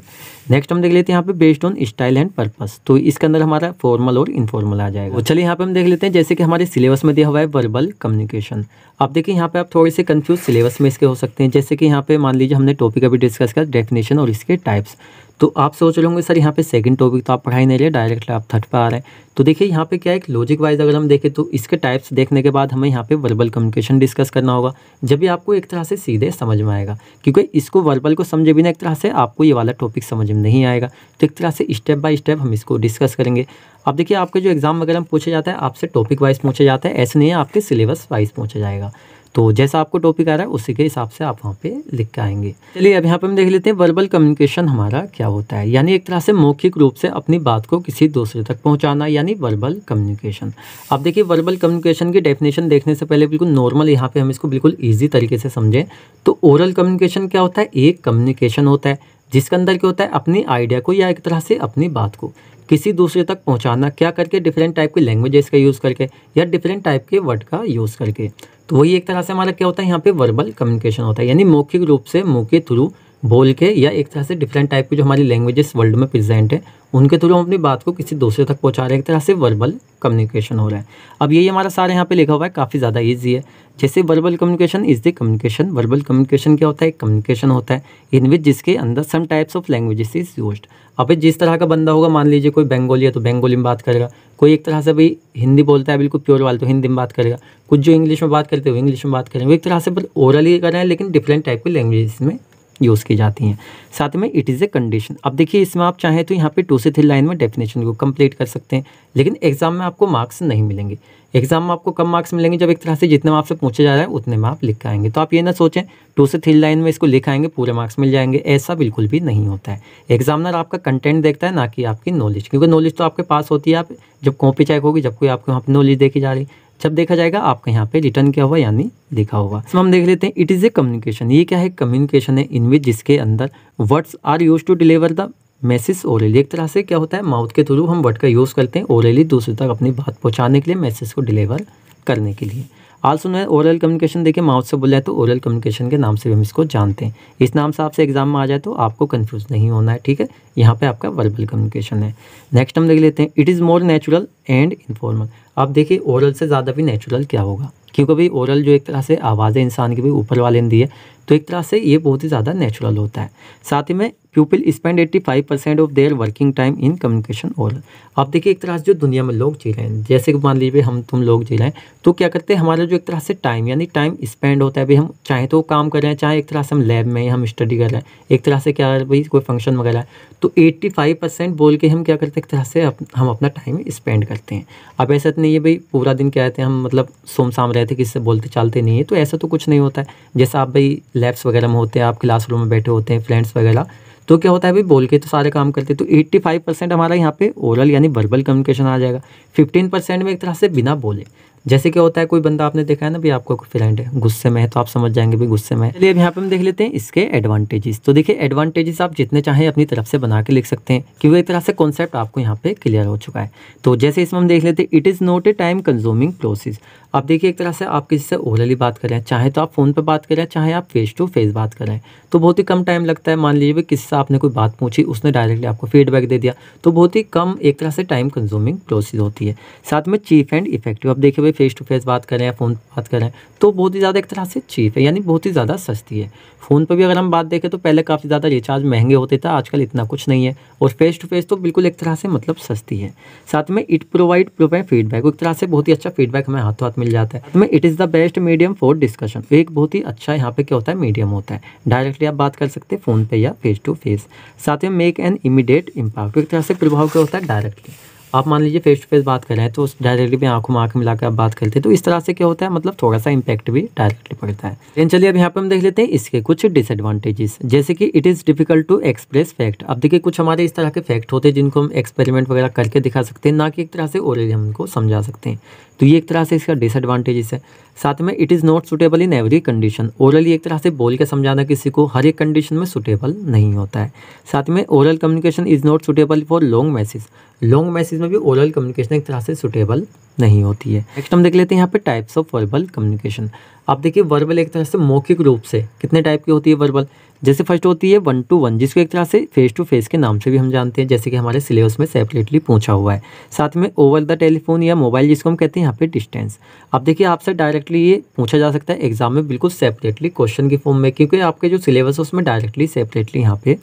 नेक्स्ट हम देख लेते हैं यहाँ पे based on style and purpose तो इसके अंदर हमारा फॉर्मल और इनफॉर्मल आ जाएगा चलिए यहाँ पे हम देख लेते हैं जैसे कि हमारे सिलेबस में दिया हुआ है वर्बल कम्युनिकेशन आप देखिए यहाँ पे आप थोड़े से कन्फ्यूज सिलेबस में इसके हो सकते हैं जैसे कि यहाँ पे मान लीजिए हमने टॉपिक अभी डिस्कस किया डेफिनेशन और इसके टाइप्स तो आप सोच रहे होंगे सर यहाँ पे सेकंड टॉपिक तो आप पढ़ाई नहीं रहे डायरेक्टली आप थर्ड पर आ रहे हैं तो देखिए यहाँ पे क्या एक लॉजिक वाइज अगर हम देखें तो इसके टाइप्स देखने के बाद हमें यहाँ पे वर्बल कम्युनिकेशन डिस्कस करना होगा जब भी आपको एक तरह से सीधे समझ में आएगा क्योंकि इसको वर्बल को समझे बिना एक तरह से आपको ये वाला टॉपिक समझ में नहीं आएगा तो एक तरह से स्टेप बाय स्टेप हम इसको डिस्कस करेंगे अब देखिए आपके जो एग्ज़ाम वगैरह में पूछा जाता है आपसे टॉपिक वाइज पूछा जाता है ऐसे नहीं है आपके सिलेबस वाइज पूछा जाएगा तो जैसा आपको टॉपिक आ रहा है उसी के हिसाब से आप वहाँ पे लिख के आएंगे चलिए अब यहाँ पे हम देख लेते हैं वर्बल कम्युनिकेशन हमारा क्या होता है यानी एक तरह से मौखिक रूप से अपनी बात को किसी दूसरे तक पहुँचाना यानी वर्बल कम्युनिकेशन आप देखिए वर्बल कम्युनिकेशन की डेफिनेशन देखने से पहले बिल्कुल नॉर्मल यहाँ पर हम इसको बिल्कुल ईजी तरीके से समझें तो ओरल कम्युनिकेशन क्या होता है एक कम्युनिकेशन होता है जिसके अंदर क्या होता है अपनी आइडिया को या एक तरह से अपनी बात को किसी दूसरे तक पहुंचाना क्या करके डिफरेंट टाइप के लैंग्वेजेस का यूज़ करके या डिफरेंट टाइप के वर्ड का यूज़ करके तो वही एक तरह से हमारा क्या होता है यहाँ पे वर्बल कम्युनिकेशन होता है यानी मौखिक रूप से मुँह के थ्रू बोल के या एक तरह से डिफरेंट टाइप की जो हमारी लैंग्वेजेस वर्ल्ड में प्रेजेंट है उनके थ्रू हम अपनी बात को किसी दूसरे तक पहुँचा रहे हैं एक तरह से वर्बल कम्युनिकेशन हो रहा है अब यही हमारा सारे यहाँ पे लिखा हुआ है काफ़ी ज़्यादा ईजी है जैसे verbal communication is the communication verbal communication क्या होता है कम्युनिकेशन होता है इन विच जिसके अंदर some types of languages is use अब जिस तरह का बंदा होगा मान लीजिए कोई बंगाली है तो बंगाली में बात करेगा कोई एक तरह से भाई हिंदी बोलता है बिल्कुल प्योर वाले तो हिंदी में बात करेगा कुछ जो इंग्लिश में बात करते वो इंग्लिश में बात करें वो एक तरह से बस ओरली कर रहे हैं लेकिन डिफरेंट टाइप की लैंग्वेज में यूज़ की जाती हैं साथ में इट इज़ ए कंडीशन अब देखिए इसमें आप चाहें तो यहाँ पे टू से थ्री लाइन में डेफिनेशन को कंप्लीट कर सकते हैं लेकिन एग्ज़ाम में आपको मार्क्स नहीं मिलेंगे एग्ज़ाम में आपको कम मार्क्स मिलेंगे जब एक तरह से जितना आपसे पूछा जा रहा है उतने में आप लिख आएंगे तो आप ये ना सोचें टू से थ्री लाइन में इसको लिख आएंगे पूरे मार्क्स मिल जाएंगे ऐसा बिल्कुल भी नहीं होता है एग्जामिनर आपका कंटेंट देखता है ना कि आपकी नॉलेज क्योंकि नॉलेज तो आपके पास होती है आप जब कॉपी चेक होगी जब कोई आपके वहाँ पर नॉलेज देखी जा रही जब देखा जाएगा आपके यहाँ पे रिटर्न क्या हुआ यानी लिखा होगा तो हम देख लेते हैं इट इज़ ए कम्युनिकेशन ये क्या है कम्युनिकेशन है इन विच जिसके अंदर words are use to deliver the message orally एक तरह से क्या होता है माउथ के थ्रू हम वर्ड का यूज़ करते हैं ओरली दूसरे तक अपनी बात पहुँचाने के लिए मैसेज को डिलीवर करने के लिए आल सुनो है ओरल कम्युनिकेशन देखिए माउथ से बोला है तो ओरल कम्युनिकेशन के नाम से भी हम इसको जानते हैं इस नाम से आपसे एग्जाम में आ जाए तो आपको कंफ्यूज नहीं होना है ठीक है यहाँ पे आपका वर्बल कम्युनिकेशन है नेक्स्ट हम देख लेते हैं it is more natural and informal आप देखिए ओरल से ज़्यादा भी नेचुरल क्या होगा क्योंकि भाई ओरल जो एक तरह से आवाज है इंसान की भी ऊपर वाले ने दी है तो एक तरह से ये बहुत ही ज़्यादा नेचुरल होता है साथ ही में people spend 85 percent of their working time in communication और आप देखिए एक तरह से जो दुनिया में लोग जी रहे हैं जैसे कि मान लीजिए हम तुम लोग जी रहे हैं तो क्या करते हैं हमारा जो एक तरह से टाइम यानी टाइम स्पेंड होता है भाई हम चाहे तो काम कर रहे हैं चाहे एक तरह से हम लैब में हम स्टडी कर रहे हैं एक तरह से क्या है भाई कोई फंक्शन वगैरह है तो एट्टी फाइव परसेंट बोल के हम क्या करते हैं एक तरह से अप, हम अपना टाइम स्पेंड करते हैं अब ऐसा तो नहीं है भाई पूरा दिन क्या रहते हैं हम मतलब सोम शाम रहते किससे बोलते चालते नहीं है तो ऐसा तो कुछ नहीं होता है जैसा आप भाई लैब्स वगैरह में होते हैं आप रूम में बैठे होते हैं फ्रेंड्स वगैरह तो क्या होता है भाई बोल के तो सारे काम करते हैं तो 85 परसेंट हमारा यहाँ पे ओरल यानी वर्बल कम्युनिकेशन आ जाएगा 15 परसेंट में एक तरह से बिना बोले जैसे क्या होता है कोई बंदा आपने देखा है ना भाई आपका फ्रेंड है गुस्से में है तो आप समझ जाएंगे भाई गुस्से में चलिए अब यहाँ पे हम देख लेते हैं इसके एडवांटेजेस तो देखिए एडवांटेजेस आप जितने चाहें अपनी तरफ से बना के लिख सकते हैं क्योंकि एक तरह से कॉन्सेप्ट आपको यहाँ पे क्लियर हो चुका है तो जैसे इसमें हम देख लेते हैं it is not a time consuming process आप देखिए एक तरह से आप किसी से ओरली बात करें चाहे तो आप फ़ोन पर बात करें चाहे आप फेस टू फेस बात करें तो बहुत ही कम टाइम लगता है मान लीजिए किससे आपने कोई बात पूछी उसने डायरेक्टली आपको फीडबैक दे दिया तो बहुत ही कम एक तरह से टाइम कंज्यूमिंग प्रोसेस होती है साथ में चीफ एंड इफेक्टिव अब देखिए भाई फेस टू फेस बात करें या फ़ोन पर बात करें तो बहुत ही ज़्यादा एक तरह से चीप है यानी बहुत ही ज़्यादा सस्ती है फ़ोन पर भी अगर हम बात देखें तो पहले काफ़ी ज़्यादा रिचार्ज महंगे होते थे आजकल इतना कुछ नहीं है और फेस टू फेस तो बिल्कुल एक तरह से मतलब सस्ती है साथ में इट प्रोवाइड प्रोवाइड फीडबैक एक तरह से बहुत ही अच्छा फीडबैक हमें हाथों हाथ में मिल जाता है में it is the best medium for discussion एक बहुत ही अच्छा यहाँ पे क्या होता है मीडियम होता है डायरेक्टली आप बात कर सकते हैं फ़ोन पे या फेस टू फेस साथ में मेक एन इमीडिएट इम्पैक्ट एक तरह से प्रभाव क्या होता है डायरेक्टली आप मान लीजिए फेस टू फेस बात कर रहे हैं तो डायरेक्टली भी आंखों में आंख मिलाकर आप बात करते हैं तो इस तरह से क्या होता है मतलब थोड़ा सा इंपैक्ट भी डायरेक्टली पड़ता है लेकिन चलिए अब यहाँ पे हम देख लेते हैं इसके कुछ डिसएडवांटेजेस जैसे कि it is difficult to express fact अब देखिए कुछ हमारे इस तरह के फैक्ट होते हैं जिनको हम एक्सपेरिमेंट वगैरह करके दिखा सकते हैं ना कि एक तरह से ओरली हम उनको समझा सकते हैं तो ये एक तरह से इसका डिसएडवांटेजेस है साथ में it is not suitable in every condition orally एक तरह से बोल के समझाना किसी को हर एक कंडीशन में सुटेबल नहीं होता है साथ में oral communication is not suitable for long message long message में भी ओरल कम्युनिकेशन एक तरह से सुटेबल नहीं होती है नेक्स्ट हम देख लेते हैं यहाँ पे टाइप्स ऑफ वर्बल कम्युनिकेशन आप देखिए वर्बल एक तरह से मौखिक रूप से कितने टाइप की होती है वर्बल जैसे फर्स्ट होती है वन टू वन जिसको एक तरह से फेस टू फेस के नाम से भी हम जानते हैं जैसे कि हमारे सिलेबस में सेपरेटली पूछा हुआ है साथ में ओवर द टेलीफोन या मोबाइल जिसको हम कहते हैं यहाँ पे डिस्टेंस अब देखिए आपसे डायरेक्टली ये पूछा जा सकता है एग्जाम में बिल्कुल सेपरेटली क्वेश्चन के फॉर्म में क्योंकि आपके जो सिलेबस है उसमें डायरेक्टली सेपरेटली यहाँ पे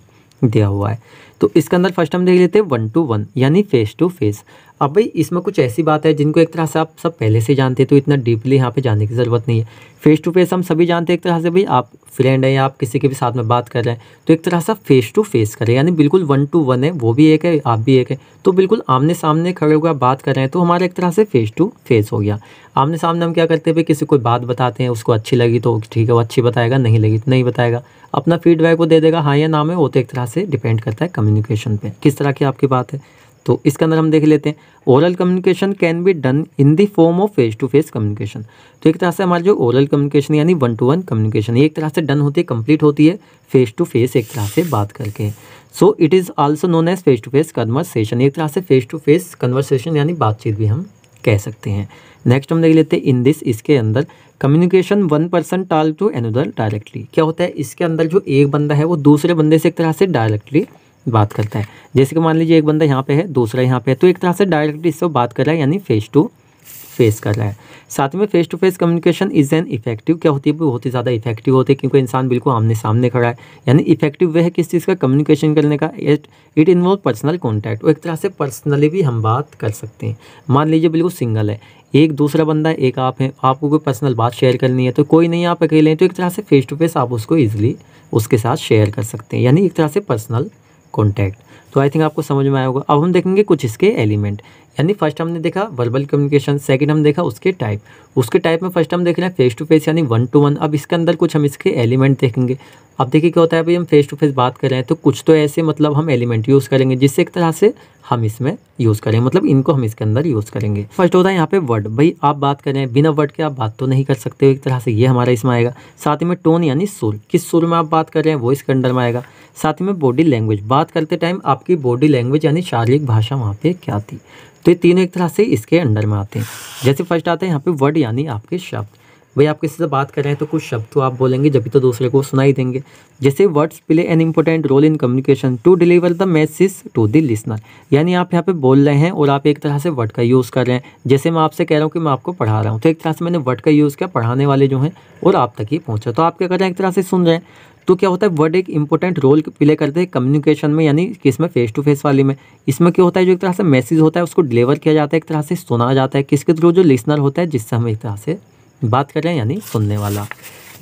दिया हुआ है तो इसके अंदर फर्स्ट हम देख लेते हैं वन टू वन यानी फेस टू फेस अब भाई इसमें कुछ ऐसी बात है जिनको एक तरह से आप सब पहले से जानते हैं तो इतना डीपली यहाँ पे जाने की ज़रूरत नहीं है फेस टू फेस हम सभी जानते हैं एक तरह से भाई आप फ्रेंड हैं या आप किसी के भी साथ में बात कर रहे हैं तो एक तरह से फेस टू फेस करें यानी बिल्कुल वन टू वन है वो भी एक है आप भी एक है तो बिल्कुल आमने सामने खड़े हुए आप बात कर रहे हैं तो हमारा एक तरह से फेस टू फेस हो गया आमने सामने हम क्या करते हैं भाई किसी कोई बात बताते हैं उसको अच्छी लगी तो ठीक है वो अच्छी बताएगा नहीं लगी तो नहीं बताएगा अपना फीडबैक वो दे देगा हाँ या ना में वो तो एक तरह से डिपेंड करता है कम्युनिकेशन पे किस तरह की आपकी बात है तो इसके अंदर हम देख लेते हैं oral communication can be done in the form of face to face communication तो एक तरह से हमारा जो ओरल कम्युनिकेशन यानी वन टू वन कम्युनिकेशन ये एक तरह से डन होती है कंप्लीट होती है फेस टू फेस एक तरह से बात करके so it is also known as face to face conversation एक तरह से फेस टू फेस कन्वर्सेशन यानी बातचीत भी हम कह सकते हैं नेक्स्ट हम देख लेते हैं इन दिस इसके अंदर communication one person talk to another directly क्या होता है इसके अंदर जो एक बंदा है वो दूसरे बंदे से एक तरह से डायरेक्टली बात करता है जैसे कि मान लीजिए एक बंदा यहाँ पे है दूसरा यहाँ पे है तो एक तरह से डायरेक्टली इससे बात कर रहा है यानी फेस टू फेस कर रहा है साथ में face to face communication is an effective क्या होती है बहुत ही ज़्यादा इफेक्टिव होती है क्योंकि इंसान बिल्कुल आमने सामने खड़ा है यानी इफेक्टिव वे है किस चीज़ का कम्युनिकेशन करने का इट इन्वॉल्व पर्सनल कॉन्टैक्ट वो एक तरह से पर्सनली भी हम बात कर सकते हैं मान लीजिए बिल्कुल सिंगल है एक दूसरा बंदा एक आप हैं आपको कोई पर्सनल बात शेयर करनी है तो कोई नहीं आप अकेले हैं तो एक तरह से फेस टू फेस आप उसको ईजिली उसके साथ शेयर कर सकते हैं यानी एक तरह से पर्सनल कॉन्टैक्ट तो आई थिंक आपको समझ में आया होगा अब हम देखेंगे कुछ इसके एलिमेंट यानी फर्स्ट हमने देखा वर्बल कम्युनिकेशन सेकंड हम देखा उसके टाइप उसके टाइप में फर्स्ट हम देख रहे हैं फेस टू फेस यानी वन टू वन अब इसके अंदर कुछ हम इसके एलिमेंट देखेंगे अब देखिए क्या होता है भाई हम फेस टू फेस बात कर रहे हैं तो कुछ तो ऐसे मतलब हम एलिमेंट यूज़ करेंगे जिससे एक तरह से हम इसमें यूज़ करेंगे मतलब इनको हम इसके अंदर यूज़ करेंगे फर्स्ट होता है यहाँ पे वर्ड भाई आप बात कर रहे हैं बिना वर्ड के आप बात तो नहीं कर सकते हो एक तरह से ये हमारा इसमें आएगा साथ में टोन यानी सुर किस सुर में आप बात कर रहे हैं वो इसके अंडर में आएगा साथ में बॉडी लैंग्वेज बात करते टाइम आपकी बॉडी लैंग्वेज यानी शारीरिक भाषा वहाँ पर क्या थी तो ये तीनों एक तरह से इसके अंडर में आते हैं जैसे फर्स्ट आते हैं यहाँ पे वर्ड यानी आपके शब्द भाई आप किसी से बात कर रहे हैं तो कुछ शब्द तो आप बोलेंगे जब भी तो दूसरे को सुनाई देंगे जैसे words play an important role in communication to deliver the message to the listener यानी आप यहाँ पे बोल रहे हैं और आप एक तरह से वर्ड का यूज़ कर रहे हैं जैसे मैं आपसे कह रहा हूँ कि मैं आपको पढ़ा रहा हूँ तो एक तरह से मैंने वर्ड का यूज़ किया पढ़ाने वाले जो हैं और आप तक ही पहुँचा तो आप क्या कर रहे हैं एक तरह से सुन रहे हैं तो क्या होता है वर्ड एक इंपॉर्टेंट रोल प्ले करते हैं कम्युनिकेशन में यानी कि इसमें फेस टू फेस वाली में इसमें क्या होता है जो एक तरह से मैसेज होता है उसको डिलीवर किया जाता है एक तरह से सुना जाता है किसके थ्रू जो लिसनर होता है जिससे हम एक तरह से बात कर रहे हैं यानी सुनने वाला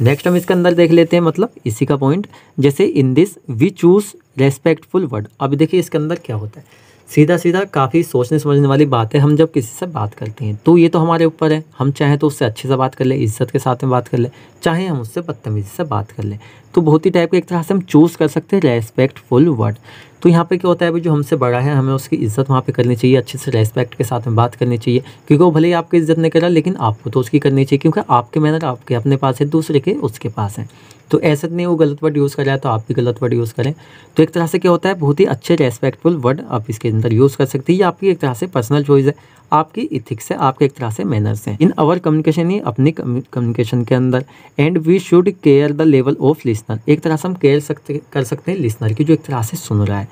नेक्स्ट हम इसके अंदर देख लेते हैं मतलब इसी का पॉइंट जैसे in this we choose respectful word अब देखिए इसके अंदर क्या होता है सीधा सीधा काफ़ी सोचने समझने वाली बातें हम जब किसी से बात करते हैं तो ये तो हमारे ऊपर है हम चाहें तो उससे अच्छे से बात कर लें इज्जत के साथ में बात कर लें चाहे हम उससे बदतमीजी से बात कर लें तो बहुत ही टाइप के एक तरह से हम चूज़ कर सकते हैं रेस्पेक्टफुल वर्ड तो यहाँ पे क्या होता है भाई जो हमसे बड़ा है हमें उसकी इज्जत वहाँ पे करनी चाहिए अच्छे से रेस्पेक्ट के साथ में बात करनी चाहिए क्योंकि वो भले ही आपकी इज्जत नहीं कर रहा लेकिन आपको तो उसकी करनी चाहिए क्योंकि आपके मैनर आपके अपने पास है दूसरे के उसके पास है तो ऐसा नहीं वो गलत वर्ड यूज़ कर रहा है तो आप भी गलत वर्ड यूज़ करें तो एक तरह से क्या होता है बहुत ही अच्छे रेस्पेक्टफुल वर्ड आप इसके अंदर यूज़ कर सकते हैं ये आपकी एक तरह से पर्सनल चॉइस है आपकी इथिक्स है आपके एक तरह से मैनर्स हैं इन अवर कम्युनिकेशन ही अपनी कम्युनिकेशन के अंदर and we should care the level of listener एक तरह से हम केयर सकते कर सकते हैं लिसनर की जो एक तरह से सुन रहा है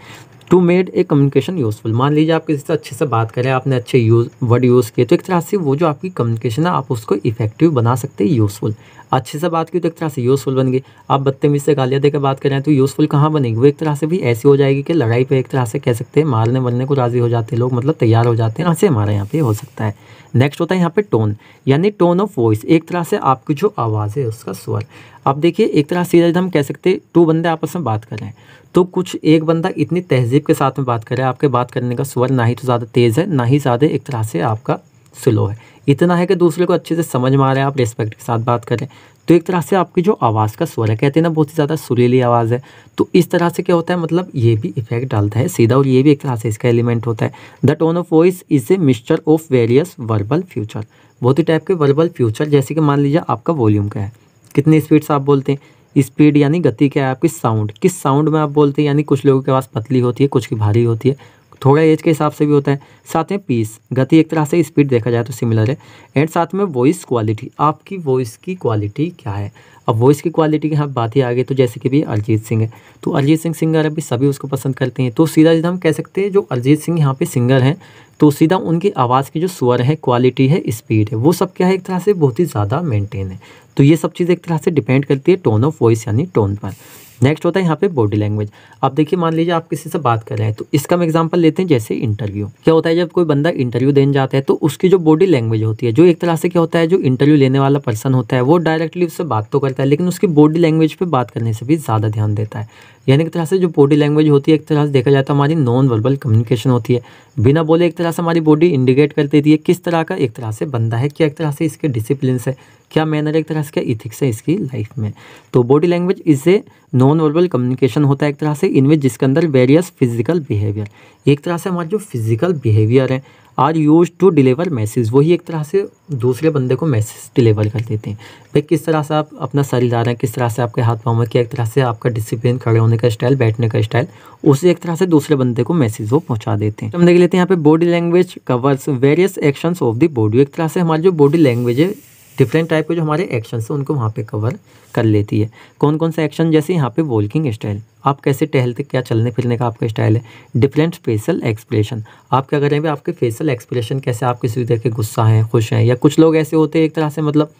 to made a communication useful मान लीजिए आप किसी से अच्छे से बात करें आपने अच्छे यूज वर्ड यूज़ किए तो एक तरह से वो जो आपकी कम्युनिकेशन है आप उसको इफेक्टिव बना सकते हैं यूजफुल अच्छे से बात की तो एक तरह से यूज़फुल बन गई आप बदतमीज से गालियाँ देकर बात करें तो यूज़फुल कहाँ बनेगी वो एक तरह से भी ऐसी हो जाएगी कि लड़ाई पर एक तरह से कह सकते हैं मारने मरने को राज़ी हो जाते हैं लोग मतलब तैयार हो जाते हैं ऐसे हाँ, हमारे यहाँ पे हो सकता है नेक्स्ट होता है यहाँ पे टोन यानी टोन ऑफ वॉइस एक तरह से आपकी जो आवाज़ है उसका स्वर अब देखिए एक तरह से हम कह सकते हैं टू बंदे आपस में बात कर रहे हैं तो कुछ एक बंदा इतनी तहजीब के साथ में बात कर रहा है आपके बात करने का स्वर ना ही तो ज़्यादा तेज़ है ना ही ज़्यादा एक तरह से आपका स्लो है इतना है कि दूसरे को अच्छे से समझ में आ रहे हैं आप रिस्पेक्ट के साथ बात करें तो एक तरह से आपकी जो आवाज़ का स्वर है कहते हैं ना बहुत ही ज़्यादा सुरीली आवाज़ है तो इस तरह से क्या होता है मतलब ये भी इफेक्ट डालता है सीधा और ये भी एक तरह से इसका एलिमेंट होता है the tone of voice is a mixture of various verbal feature बहुत ही टाइप के वर्बल फ्यूचर जैसे कि मान लीजिए आपका वॉल्यूम क्या है कितनी स्पीड से आप बोलते हैं स्पीड यानी गति क्या है आपकी साउंड किस साउंड में आप बोलते हैं यानी कुछ लोगों की आवाज़ पतली होती है कुछ की भारी होती है थोड़ा एज के हिसाब से भी होता है साथ में पीस गति एक तरह से स्पीड देखा जाए तो सिमिलर है एंड साथ में वॉइस क्वालिटी आपकी वॉइस की क्वालिटी क्या है अब वॉइस की क्वालिटी की हम बात ही आ गई तो जैसे कि भी अरिजीत सिंह है तो अरिजीत सिंह सिंगर अभी सभी उसको पसंद करते हैं तो सीधा सीधा हम कह सकते हैं जो अरिजीत सिंह यहाँ पे सिंगर हैं तो सीधा उनकी आवाज़ की जो स्वर है क्वालिटी है स्पीड है वो सब क्या है एक तरह से बहुत ही ज़्यादा मेंटेन है तो ये सब चीज़ एक तरह से डिपेंड करती है टोन ऑफ वॉइस यानी टोन पर नेक्स्ट होता है यहाँ पे बॉडी लैंग्वेज आप देखिए मान लीजिए आप किसी से बात कर रहे हैं तो इसका हम एग्जाम्पल लेते हैं जैसे इंटरव्यू क्या होता है जब कोई बंदा इंटरव्यू देने जाता है तो उसकी जो बॉडी लैंग्वेज होती है जो एक तरह से क्या होता है जो इंटरव्यू लेने वाला पर्सन होता है वो डायरेक्टली उससे बात तो करता है लेकिन उसकी बॉडी लैंग्वेज पर बात करने से भी ज़्यादा ध्यान देता है यानी एक तरह से जो बॉडी लैंग्वेज होती है एक तरह से देखा जाता तो है हमारी नॉन वर्बल कम्युनिकेशन होती है बिना बोले एक तरह से हमारी बॉडी इंडिकेट कर देती है किस तरह का एक तरह से बंदा है क्या एक तरह से इसके डिसिप्लिन है क्या मैनर एक तरह से क्या इथिक्स है इसकी लाइफ में तो बॉडी लैंग्वेज इससे नॉन वर्बल कम्युनिकेशन होता है एक तरह से इनमें जिसके अंदर वेरियस फिजिकल बिहेवियर एक तरह से हमारे जो फिजिकल बिहेवियर है are use to deliver message वही एक तरह से दूसरे बंदे को मैसेज डिलीवर कर देते हैं भाई किस तरह से आप अपना सर हिला रहे हैं किस तरह से आपके हाथ पाँव में क्या एक तरह से आपका डिसिप्लिन खड़े होने का स्टाइल बैठने का स्टाइल उसे एक तरह से दूसरे बंदे को मैसेज वो पहुंचा देते हैं हम देख लेते हैं यहाँ पे body language covers various action of the body एक तरह से हमारी जो बॉडी लैंग्वेज है डिफरेंट टाइप के जो हमारे एक्शन है उनको वहाँ पे कवर कर लेती है कौन कौन सा एक्शन जैसे यहाँ पे वॉकिंग स्टाइल आप कैसे टहलते क्या चलने फिरने का आपका स्टाइल है डिफरेंट फेसल एक्सप्रेशन आप क्या करें भी आपके फेसल एक्सप्रेशन कैसे आप किसी तरह के गुस्सा हैं खुश हैं या कुछ लोग ऐसे होते हैं एक तरह से मतलब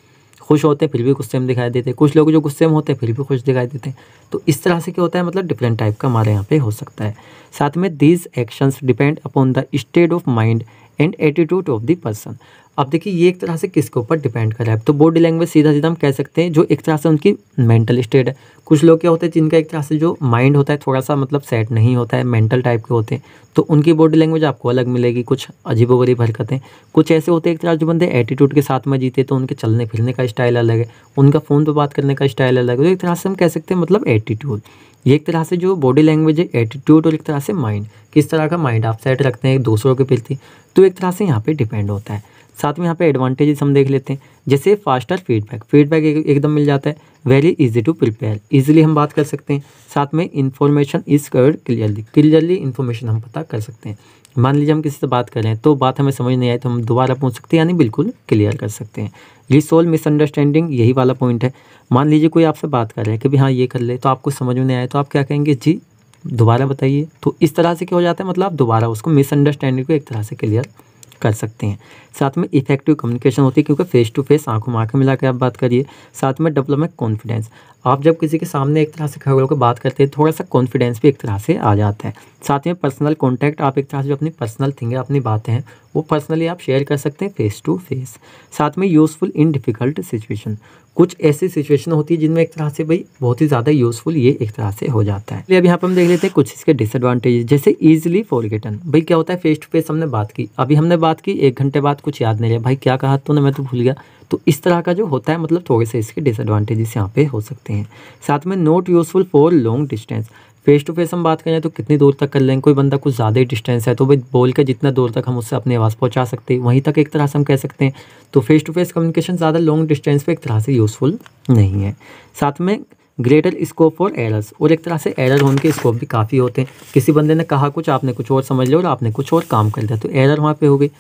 खुश होते हैं फिर भी गुस्से में दिखाई देते हैं कुछ लोग जो गुस्से में होते हैं फिर भी खुश दिखाई देते हैं तो इस तरह से क्या होता है मतलब डिफरेंट टाइप का हमारे यहाँ पे हो सकता है साथ में these actions depend upon the state of mind and attitude of the person अब देखिए ये एक तरह से किसके ऊपर डिपेंड कर रहा है तो बॉडी लैंग्वेज सीधा सीधा हम कह सकते हैं जो एक तरह से उनकी मेंटल स्टेट है कुछ लोग क्या होते हैं जिनका एक तरह से जो माइंड होता है थोड़ा सा मतलब सेट नहीं होता है मेंटल टाइप के होते हैं तो उनकी बॉडी लैंग्वेज आपको अलग मिलेगी कुछ गरीब हरकतें कुछ ऐसे होते हैं एक तरह जो बंदे एटीट्यूड के साथ में जीते तो उनके चलने फिरने का स्टाइल अलग है उनका फ़ोन पर बात करने का स्टाइल अलग है तो एक तरह से हम कह सकते हैं मतलब एटीट्यूड ये एक तरह से जो बॉडी लैंग्वेज है एटीट्यूड और एक तरह से माइंड किस तरह का माइंड आप सेट रखते हैं दूसरों के प्रति तो एक तरह से यहाँ पर डिपेंड होता है साथ में यहाँ पे एडवांटेजेस हम देख लेते हैं जैसे फास्टर फीडबैक फीडबैक एक, एकदम मिल जाता है very easy to prepare easily हम बात कर सकते हैं साथ में information is covered clearly clearly information हम पता कर सकते हैं मान लीजिए हम किसी से बात कर रहे हैं तो बात हमें समझ नहीं आई तो हम दोबारा पूछ सकते हैं यानी बिल्कुल क्लियर कर सकते हैं ये सोल मिसअंडरस्टैंडिंग यही वाला पॉइंट है मान लीजिए कोई आपसे बात कर रहा है कि भाई हाँ ये कर ले तो आपको समझ में नहीं आए तो आप क्या कहेंगे जी दोबारा बताइए तो इस तरह से क्या हो जाता है मतलब आप दोबारा उसको मिसअंडरस्टैंडिंग को एक तरह से क्लियर कर सकते हैं साथ में इफेक्टिव कम्युनिकेशन होती है क्योंकि फेस टू फेस आंखों में आंखें मिला के आप बात करिए साथ में डेवलपमेंट कॉन्फिडेंस आप जब किसी के सामने एक तरह से खड़े होकर बात करते हैं थोड़ा सा कॉन्फिडेंस भी एक तरह से आ जाता है साथ में पर्सनल कॉन्टैक्ट आप एक तरह से जो अपनी पर्सनल थिंग है अपनी बातें हैं वो पर्सनली आप शेयर कर सकते हैं फेस टू फेस साथ में यूज़फुल इन डिफ़िकल्ट सिचुएशन कुछ ऐसी सिचुएशन होती है जिनमें एक तरह से भाई बहुत ही ज़्यादा यूज़फुल ये एक तरह से हो जाता है अब यहाँ पर हम देख लेते हैं कुछ इसके डिसएडवांटेजेस जैसे ईजिली फॉरगेटन भाई क्या होता है फेस टू फेस हमने बात की अभी हमने बात की एक घंटे बाद कुछ याद नहीं रहा भाई क्या कहा तो मैं तो भूल गया तो इस तरह का जो होता है मतलब थोड़े से इसके डिसएडवांटेजेस यहाँ पे हो सकते हैं साथ में not useful for long distance face to face हम बात करें तो कितनी दूर तक कर लेंगे कोई बंदा कुछ ज़्यादा ही डिस्टेंस है तो भाई बोल के जितना दूर तक हम उससे अपनी आवाज़ पहुँचा सकते हैं वहीं तक एक तरह से हम कह सकते हैं तो फेस टू फेस कम्युनिकेशन ज़्यादा लॉन्ग डिस्टेंस पर एक तरह से यूज़फुल नहीं है साथ में ग्रेटर स्कोप फॉर एरर्स और एक तरह से एरर होने के स्कोप भी काफ़ी होते हैं किसी बंदे ने कहा कुछ आपने कुछ और समझ लिया और आपने कुछ और काम कर दिया तो एरर वहाँ पे हो गई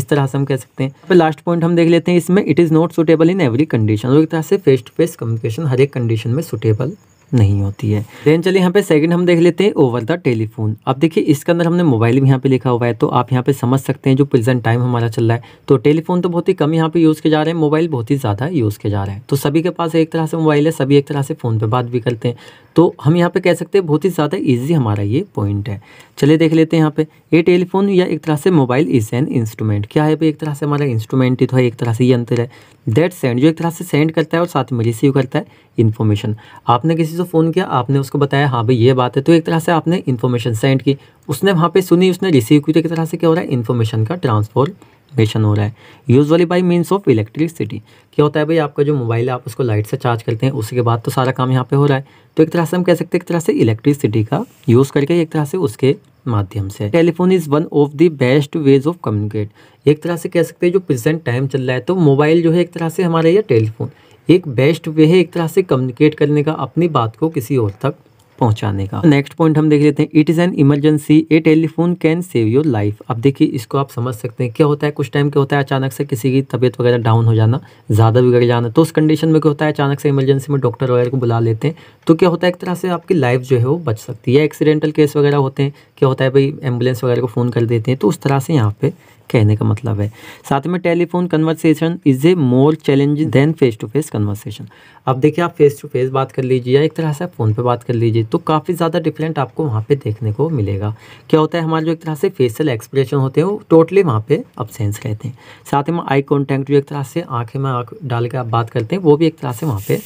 इस तरह से हम कह सकते हैं पर लास्ट पॉइंट हम देख लेते हैं इसमें it is not suitable in every condition और एक तरह से फेस टू फेस कम्युनिकेशन हर एक कंडीशन में सुटेबल नहीं होती है देन चलिए यहाँ पे सेकंड हम देख लेते हैं ओवर द टेलीफोन अब देखिए इसके अंदर हमने मोबाइल भी यहाँ पे लिखा हुआ है तो आप यहाँ पे समझ सकते हैं जो प्रेजेंट टाइम हमारा चल रहा है तो टेलीफोन तो बहुत ही कम यहाँ पे यूज़ किया जा रहे हैं मोबाइल बहुत ही ज़्यादा यूज़ किया जा रहा है तो सभी के पास एक तरह से मोबाइल है सभी एक तरह से फ़ोन पर बात भी करते हैं तो हम यहाँ पे कह सकते हैं बहुत ही ज़्यादा इजी हमारा ये पॉइंट है चलिए देख लेते हैं यहाँ पे ये टेलीफोन या एक तरह से मोबाइल इज़ एन इंस्ट्रूमेंट क्या है भाई एक तरह से हमारा इंस्ट्रूमेंट ही तो है एक तरह से ये अंतर है दैट सेंड जो एक तरह से सेंड करता है और साथ में रिसीव करता है इन्फॉर्मेशन आपने किसी से फ़ोन किया आपने उसको बताया हाँ भाई ये बात है तो एक तरह से आपने इन्फॉर्मेशन सेंड की उसने वहाँ पर सुनी उसने रिसीव की तो एक तरह से क्या हो रहा है इन्फॉर्मेशन का ट्रांसफर मेंशन हो रहा है usually by means of electricity क्या होता है भाई आपका जो मोबाइल है आप उसको लाइट से चार्ज करते हैं उसके बाद तो सारा काम यहाँ पे हो रहा है तो एक तरह से हम कह सकते हैं एक तरह से इलेक्ट्रिसिटी का यूज़ करके एक तरह से उसके माध्यम से telephone is one of the best ways of communicate एक तरह से कह सकते हैं जो प्रेजेंट टाइम चल रहा है तो मोबाइल जो है एक तरह से हमारा यह टेलीफोन एक बेस्ट वे है एक तरह से कम्युनिकेट करने का अपनी बात को किसी और तक पहुंचाने का नेक्स्ट पॉइंट हम देख लेते हैं it is an emergency a telephone can save your life अब देखिए इसको आप समझ सकते हैं क्या होता है कुछ टाइम क्या होता है अचानक से किसी की तबीयत वगैरह डाउन हो जाना ज़्यादा बिगड़ जाना तो उस कंडीशन में क्या होता है अचानक से इमरजेंसी में डॉक्टर वगैरह को बुला लेते हैं तो क्या होता है एक तरह से आपकी लाइफ जो है वो बच सकती है एक्सीडेंटल केस वगैरह होते हैं क्या होता है भाई एम्बुलेंस वगैरह को फ़ोन कर देते हैं तो उस तरह से यहाँ पे कहने का मतलब है साथ में telephone conversation is a more challenge than face to face conversation अब देखिए आप फेस टू फेस बात कर लीजिए या एक तरह से आप फ़ोन पे बात कर लीजिए तो काफ़ी ज़्यादा डिफरेंट आपको वहाँ पे देखने को मिलेगा क्या होता है हमारे जो एक तरह से फेसियल एक्सप्रेशन होते हैं वो टोटली वहाँ पे अपसेंस रहते हैं साथ में आई कॉन्टैक्ट जो एक तरह से आँखें में आँख डाल के आप बात करते हैं वो भी एक तरह से वहाँ पर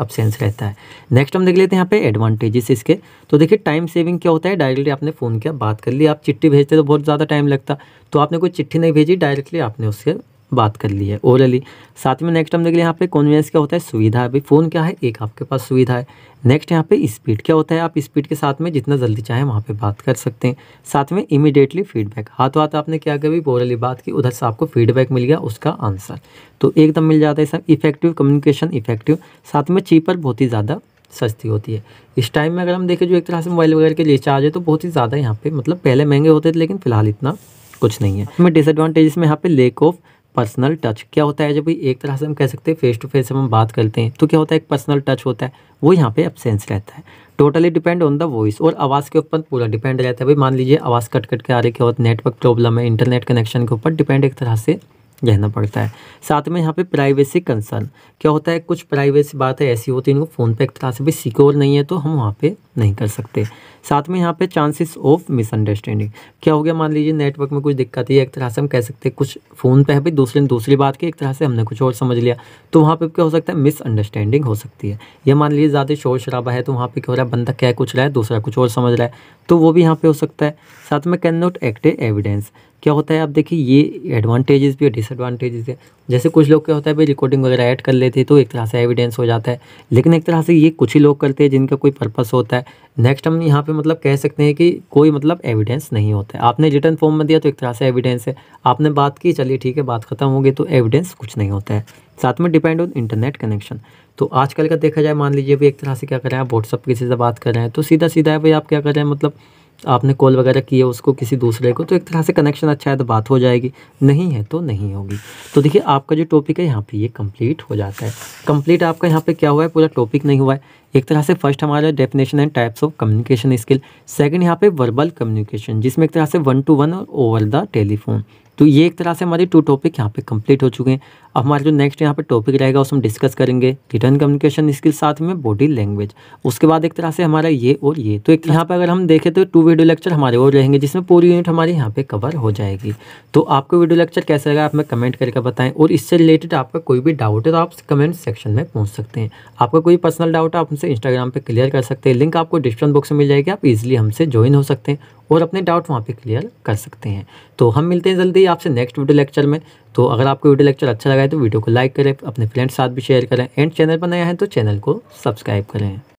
अपसेंस रहता है नेक्स्ट हम देख लेते हैं यहाँ पे एडवांटेजेस इसके तो देखिए टाइम सेविंग क्या होता है डायरेक्टली आपने फ़ोन किया बात कर ली आप चिट्ठी भेजते तो बहुत ज़्यादा टाइम लगता तो आपने कोई चिट्ठी नहीं भेजी डायरेक्टली आपने उसके बात कर ली है ओरली साथ में नेक्स्ट हम देख लिया यहाँ पे कॉन्वेंस क्या होता है सुविधा है भाई फ़ोन क्या है एक आपके पास सुविधा है नेक्स्ट यहाँ पे स्पीड क्या होता है आप स्पीड के साथ में जितना जल्दी चाहें वहाँ पे बात कर सकते हैं साथ में इमीडिएटली फीडबैक हाथों हाथ आपने क्या किया ओरली बात की उधर से आपको फीडबैक मिल गया उसका आंसर तो एकदम मिल जाता है सर इफेक्टिव कम्युनिकेशन इफेक्टिव साथ में चीपर बहुत ही ज़्यादा सस्ती होती है इस टाइम में अगर हम देखें जो एक तरह से मोबाइल वगैरह के रिचार्ज है तो बहुत ही ज़्यादा यहाँ पे मतलब पहले महंगे होते थे लेकिन फिलहाल इतना कुछ नहीं है हमें डिसएडवांटेजेस में यहाँ पे लेक ऑफ पर्सनल टच क्या होता है जब एक तरह से हम कह सकते हैं फेस टू फेस हम बात करते हैं तो क्या होता है एक पर्सनल टच होता है वो यहाँ पे एबसेंस रहता है totally depend on the voice और आवाज़ के ऊपर पूरा डिपेंड रहता है भाई मान लीजिए आवाज़ कट कट के आ रही है और नेटवर्क प्रॉब्लम है इंटरनेट कनेक्शन के ऊपर डिपेंड एक तरह से रहना पड़ता है साथ में यहाँ पे प्राइवेसी कंसर्न क्या होता है कुछ प्राइवेसी बातें ऐसी होती है इनको फ़ोन पे एक तरह से भी सिक्योर नहीं है तो हम वहाँ पे नहीं कर सकते साथ में यहाँ पे चांसेस ऑफ मिसअंडरस्टैंडिंग क्या हो गया मान लीजिए नेटवर्क में कुछ दिक्कत है एक तरह से हम कह सकते हैं कुछ फ़ोन पर है भाई दूसरे दूसरी बात की एक तरह से हमने कुछ और समझ लिया तो वहाँ पर क्या हो सकता है मिसअंडरस्टैंडिंग हो सकती है या मान लीजिए ज़्यादा शोर शराबा है तो वहाँ पर क्या हो रहा है बंदा क्या कुछ रहा है दूसरा कुछ और समझ रहा है तो वो भी यहाँ पर हो सकता है साथ में कैन नॉट एक्ट एविडेंस क्या होता है आप देखिए ये एडवांटेजेस भी और डिसएडवांटेजेस है जैसे कुछ लोग क्या होता है भाई रिकॉर्डिंग वगैरह ऐड कर लेते हैं तो एक तरह से एविडेंस हो जाता है लेकिन एक तरह से ये कुछ ही लोग करते हैं जिनका कोई पर्पस होता है नेक्स्ट हम यहाँ पे मतलब कह सकते हैं कि कोई मतलब एविडेंस नहीं होता है आपने रिटर्न फॉर्म में दिया तो एक तरह से एविडेंस है आपने बात की चलिए ठीक है बात खत्म होगी तो एविडेंस कुछ नहीं होता है साथ में डिपेंड ऑन इंटरनेट कनेक्शन तो आजकल का देखा जाए मान लीजिए भाई एक तरह से क्या कर रहे हैं आप व्हाट्सअप किसी से बात कर रहे हैं तो सीधा सीधा है भाई आप क्या कर रहे हैं मतलब आपने कॉल वगैरह किया उसको किसी दूसरे को तो एक तरह से कनेक्शन अच्छा है तो बात हो जाएगी नहीं है तो नहीं होगी तो देखिए आपका जो टॉपिक है यहाँ पे ये कंप्लीट हो जाता है कंप्लीट आपका यहाँ पे क्या हुआ है पूरा टॉपिक नहीं हुआ है एक तरह से फर्स्ट हमारा डेफिनेशन है types of communication skill second यहाँ पे वर्बल कम्युनिकेशन जिसमें एक तरह से वन टू वन और ओवर द टेलीफोन तो ये एक तरह से हमारे टू टॉपिक यहाँ पे कंप्लीट हो चुके हैं अब हमारे जो नेक्स्ट यहाँ पे टॉपिक रहेगा उसमें डिस्कस करेंगे रिटर्न कम्युनिकेशन स्किल साथ में बॉडी लैंग्वेज उसके बाद एक तरह से हमारा ये और ये तो एक यहाँ पे अगर हम देखें तो टू वीडियो लेक्चर हमारे और रहेंगे जिसमें पूरी यूनिट हमारे यहाँ पर कवर हो जाएगी तो आपको वीडियो लेक्चर कैसा लगा आप हमें कमेंट करके बताएं और इससे रिलेटेड आपका कोई भी डाउट है तो आप कमेंट सेक्शन में पूछ सकते हैं आपका कोई पर्सनल डाउट है आप हमसे इंस्टाग्राम पर क्लियर कर सकते हैं लिंक आपको डिस्क्रिप्शन बॉक्स में मिल जाएगी आप इजिली हमसे ज्वाइन हो सकते हैं और अपने डाउट वहाँ पर क्लियर कर सकते हैं तो हम मिलते हैं जल्दी मिलती है आपसे नेक्स्ट वीडियो लेक्चर में तो अगर आपको वीडियो लेक्चर अच्छा लगा है तो वीडियो को लाइक करें अपने फ्रेंड्स साथ भी शेयर करें एंड चैनल पर नया है तो चैनल को सब्सक्राइब करें